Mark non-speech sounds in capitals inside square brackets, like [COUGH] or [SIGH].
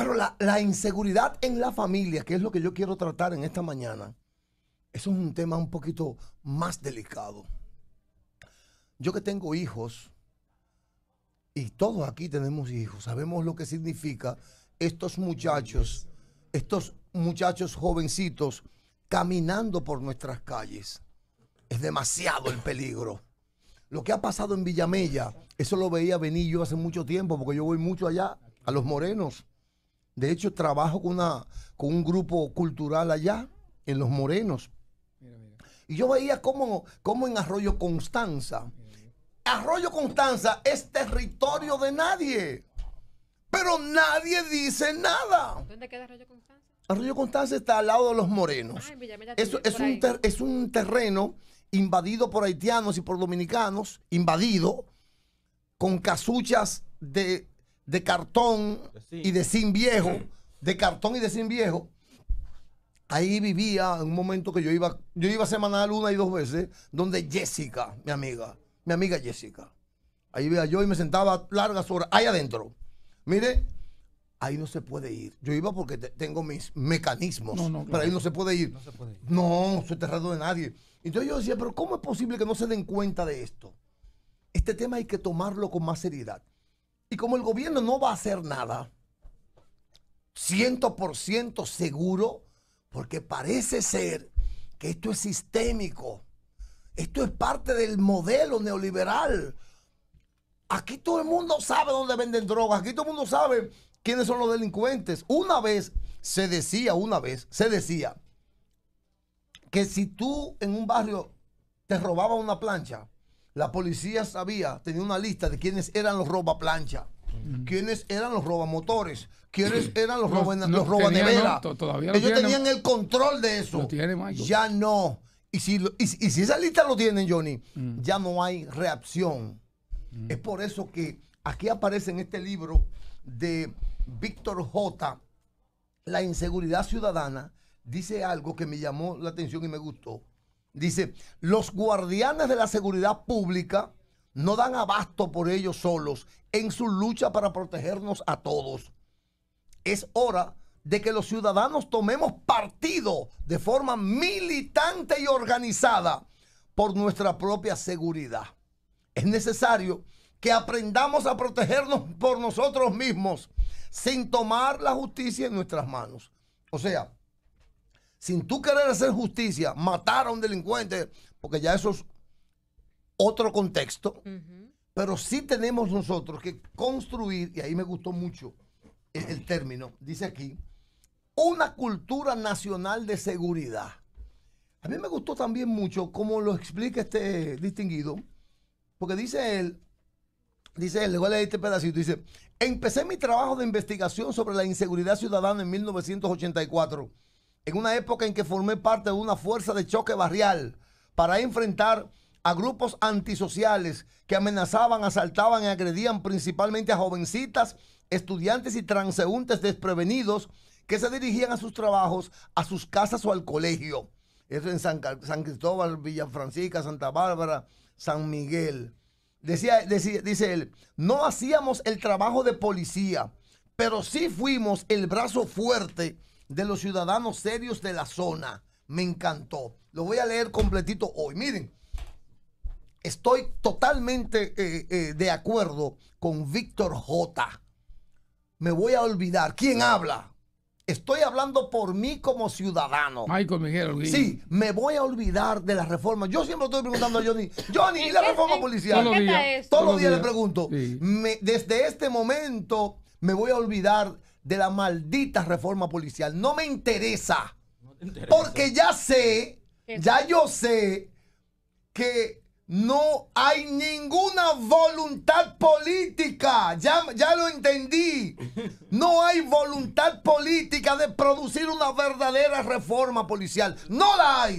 Pero la, inseguridad en la familia, que es lo que yo quiero tratar en esta mañana, es un tema un poquito más delicado. Yo que tengo hijos, y todos aquí tenemos hijos, sabemos lo que significa estos muchachos, estos muchachos jovencitos caminando por nuestras calles. Es demasiado el peligro. Lo que ha pasado en Villamella, eso lo veía venir yo hace mucho tiempo, porque yo voy mucho allá, a los morenos. De hecho, trabajo con, con un grupo cultural allá, en Los Morenos. Y yo veía cómo, en Arroyo Constanza. Arroyo Constanza es territorio de nadie. Pero nadie dice nada. ¿Dónde queda Arroyo Constanza? Arroyo Constanza está al lado de Los Morenos. Ah, es un terreno invadido por haitianos y por dominicanos, invadido, con casuchas de de cartón y de sin viejo, de cartón y de sin viejo. Ahí vivía en un momento que yo iba, yo iba semanal una y dos veces, donde Jessica, mi amiga, mi amiga Jessica. Ahí veía yo y me sentaba largas horas, ahí adentro. Mire, ahí no se puede ir. Yo iba porque tengo mis mecanismos, pero ahí no se puede ir. No, se puede no soy terrado de nadie. Entonces yo decía, pero ¿cómo es posible que no se den cuenta de esto? Este tema hay que tomarlo con más seriedad. Y como el gobierno no va a hacer nada, 100% seguro, porque parece ser que esto es sistémico, esto es parte del modelo neoliberal. Aquí todo el mundo sabe dónde venden drogas, aquí todo el mundo sabe quiénes son los delincuentes. Una vez se decía, una vez se decía que si tú en un barrio te robaba una plancha, la policía sabía, tenía una lista de quiénes eran los roba plancha, quiénes eran los roba motores, quiénes [CLEARS THROAT] eran los roba, Ellos tenían el control de eso. ya no. Y si, esa lista lo tienen, Johnny, mm. ya no hay reacción. Mm. Es por eso que aquí aparece en este libro de Víctor J. La inseguridad ciudadana dice algo que me llamó la atención y me gustó. Dice, los guardianes de la seguridad pública no dan abasto por ellos solos en su lucha para protegernos a todos. Es hora de que los ciudadanos tomemos partido de forma militante y organizada por nuestra propia seguridad. Es necesario que aprendamos a protegernos por nosotros mismos sin tomar la justicia en nuestras manos. O sea, sin tú querer hacer justicia, matar a un delincuente, porque ya eso es otro contexto. Pero sí tenemos nosotros que construir, y ahí me gustó mucho el, término, dice aquí, una cultura nacional de seguridad. A mí me gustó también mucho cómo lo explica este distinguido, porque dice él, dice él, le voy a leer este pedacito, dice, empecé mi trabajo de investigación sobre la inseguridad ciudadana en 1984 en una época en que formé parte de una fuerza de choque barrial para enfrentar a grupos antisociales que amenazaban, asaltaban y agredían principalmente a jovencitas, estudiantes y transeúntes desprevenidos que se dirigían a sus trabajos, a sus casas o al colegio. Eso en San, Cristóbal, Villa Francisca, Santa Bárbara, San Miguel. Decía, decía, dice él, no hacíamos el trabajo de policía, pero sí fuimos el brazo fuerte de los ciudadanos serios de la zona. Me encantó. Lo voy a leer completito hoy. Miren, estoy totalmente eh, eh, de acuerdo con Víctor J. Me voy a olvidar. ¿Quién habla? Estoy hablando por mí como ciudadano. Michael Miguel Sí, me voy a olvidar de la reforma Yo siempre estoy preguntando a Johnny, [LAUGHS] Johnny, ¿y la reforma policial? Todos los días. le pregunto. desde este momento me voy a olvidar de la maldita reforma policial. No me interesa. Porque ya sé, ya yo sé que no hay ninguna voluntad política. Ya, ya lo entendí. No hay voluntad política de producir una verdadera reforma policial. No la hay.